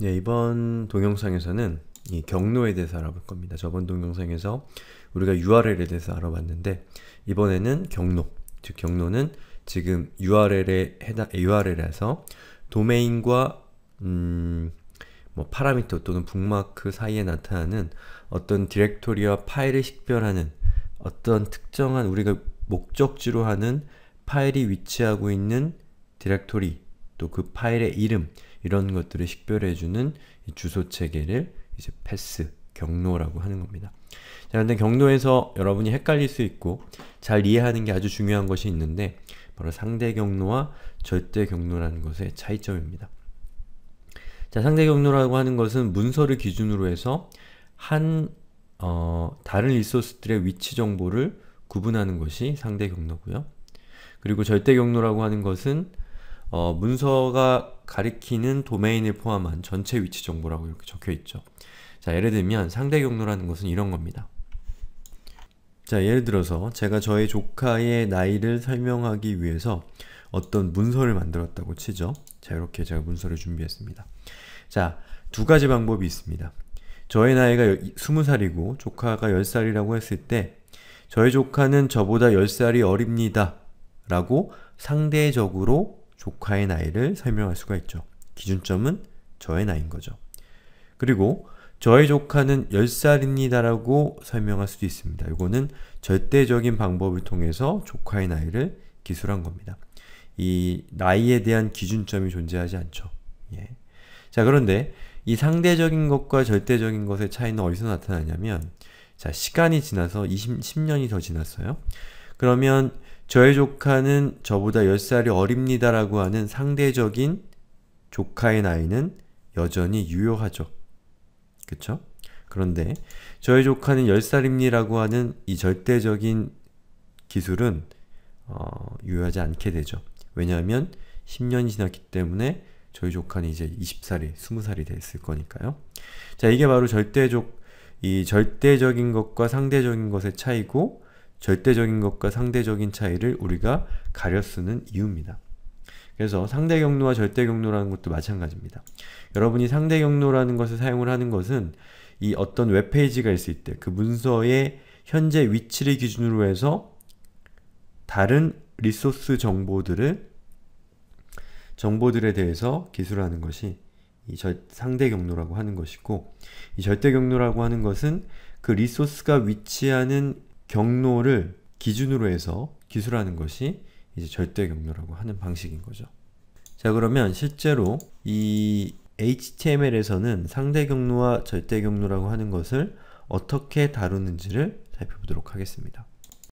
예, 이번 동영상에서는 이 경로에 대해서 알아볼 겁니다. 저번 동영상에서 우리가 URL에 대해서 알아봤는데 이번에는 경로, 즉 경로는 지금 URL에 해당 URL에서 아, 도메인과 음, 뭐 파라미터 또는 북마크 사이에 나타나는 어떤 디렉토리와 파일을 식별하는 어떤 특정한 우리가 목적지로 하는 파일이 위치하고 있는 디렉토리 또 그 파일의 이름 이런 것들을 식별해주는 주소 체계를 이제 패스, 경로라고 하는 겁니다. 자, 근데 경로에서 여러분이 헷갈릴 수 있고 잘 이해하는 게 아주 중요한 것이 있는데 바로 상대 경로와 절대 경로라는 것의 차이점입니다. 자, 상대 경로라고 하는 것은 문서를 기준으로 해서 한 어, 다른 리소스들의 위치 정보를 구분하는 것이 상대 경로고요. 그리고 절대 경로라고 하는 것은 어, 문서가 가리키는 도메인을 포함한 전체 위치 정보라고 이렇게 적혀 있죠. 자, 예를 들면 상대 경로라는 것은 이런 겁니다. 자, 예를 들어서 제가 저의 조카의 나이를 설명하기 위해서 어떤 문서를 만들었다고 치죠. 자, 이렇게 제가 문서를 준비했습니다. 자, 두 가지 방법이 있습니다. 저의 나이가 20살이고 조카가 10살이라고 했을 때 저의 조카는 저보다 10살이 어립니다. 라고 상대적으로 조카의 나이를 설명할 수가 있죠. 기준점은 저의 나이인 거죠. 그리고 저의 조카는 10살입니다라고 설명할 수도 있습니다. 이거는 절대적인 방법을 통해서 조카의 나이를 기술한 겁니다. 이 나이에 대한 기준점이 존재하지 않죠. 예. 자, 그런데 이 상대적인 것과 절대적인 것의 차이는 어디서 나타나냐면 자, 시간이 지나서 20, 년이더 지났어요. 그러면 저의 조카는 저보다 10살이 어립니다라고 하는 상대적인 조카의 나이는 여전히 유효하죠. 그쵸? 그런데 저의 조카는 10살입니라고 하는 이 절대적인 기술은 어, 유효하지 않게 되죠. 왜냐하면 10년이 지났기 때문에 저희 조카는 이제 20살이, 20살이 됐을 거니까요. 자, 이게 바로 절대적, 이 절대적인 것과 상대적인 것의 차이고 절대적인 것과 상대적인 차이를 우리가 가려 쓰는 이유입니다. 그래서 상대 경로와 절대 경로라는 것도 마찬가지입니다. 여러분이 상대 경로라는 것을 사용을 하는 것은 이 어떤 웹페이지가 있을 때 그 문서의 현재 위치를 기준으로 해서 다른 리소스 정보들을 정보들에 대해서 기술하는 것이 이 절, 상대 경로라고 하는 것이고 이 절대 경로라고 하는 것은 그 리소스가 위치하는 경로를 기준으로 해서 기술하는 것이 이제 절대 경로라고 하는 방식인 거죠. 자 그러면 실제로 이 HTML에서는 상대 경로와 절대 경로라고 하는 것을 어떻게 다루는지를 살펴보도록 하겠습니다.